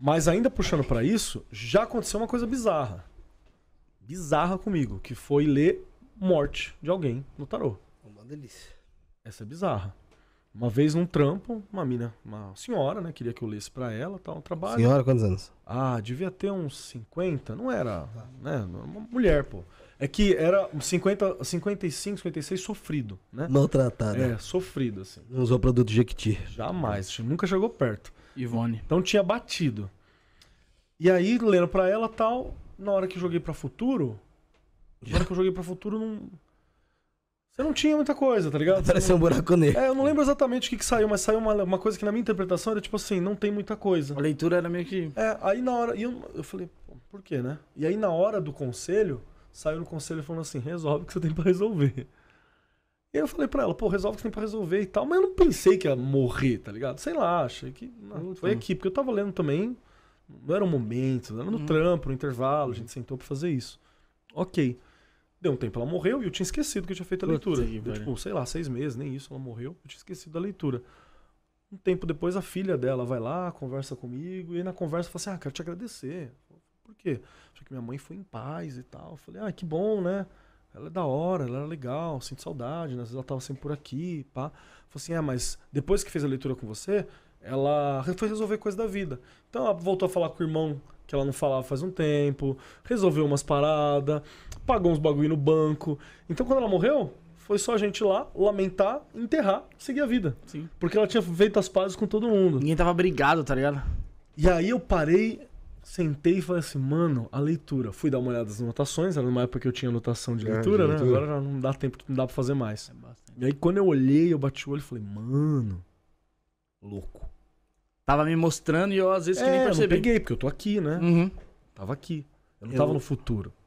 Mas ainda puxando para isso, já aconteceu uma coisa bizarra. Bizarra comigo, que foi ler morte de alguém no tarô. Uma delícia. Essa é bizarra. Uma vez num trampo, uma mina, uma senhora, né? Queria que eu lesse pra ela, tal, um trabalho. Senhora, quantos anos? Ah, devia ter uns 50, não era, né? Uma mulher, pô. É que era 50, 55, 56 sofrido, né? Maltratado. É, sofrido, assim. Não usou produto Jequiti. Jamais, nunca chegou perto. Ivone. Então tinha batido. E aí, lendo pra ela tal, na hora que eu joguei pra futuro. Na hora que eu joguei pra futuro, não. Você não tinha muita coisa, tá ligado? Parecia não... um buraco negro. É, eu não lembro exatamente o que, que saiu, mas saiu uma, uma coisa que na minha interpretação era tipo assim, não tem muita coisa. A leitura era meio que. É, aí na hora. E eu, eu falei, por quê, né? E aí na hora do conselho, saiu no conselho falando assim: resolve o que você tem pra resolver. E aí eu falei pra ela, pô, resolve o que tem pra resolver e tal. Mas eu não pensei que ia morrer, tá ligado? Sei lá, achei que. Não, foi aqui, porque eu tava lendo também. Não era um momento, era no hum. trampo, no intervalo, a gente uhum. sentou pra fazer isso. Ok. Deu um tempo, ela morreu e eu tinha esquecido que eu tinha feito a leitura. Aí, Deu, tipo, sei lá, seis meses, nem isso, ela morreu, eu tinha esquecido da leitura. Um tempo depois, a filha dela vai lá, conversa comigo, e na conversa fala assim: Ah, quero te agradecer. Por quê? Porque minha mãe foi em paz e tal. Eu falei: Ah, que bom, né? ela é da hora, ela era legal, sinto saudade, né? às vezes ela tava sempre por aqui, pá. Falei assim, é, mas depois que fez a leitura com você, ela foi resolver coisa da vida. Então ela voltou a falar com o irmão que ela não falava faz um tempo, resolveu umas paradas, pagou uns bagulho no banco. Então quando ela morreu, foi só a gente lá lamentar, enterrar, seguir a vida. Sim. Porque ela tinha feito as pazes com todo mundo. Ninguém tava brigado, tá ligado? E aí eu parei sentei e falei assim, mano, a leitura. Fui dar uma olhada nas anotações, era numa época que eu tinha anotação de ah, leitura, é, né? Agora já não dá tempo, não dá pra fazer mais. É e aí quando eu olhei, eu bati o olho e falei, mano, louco. Tava me mostrando e eu às vezes é, que nem é, percebi. Eu peguei, porque eu tô aqui, né? Uhum. Tava aqui. Eu não eu... tava no futuro.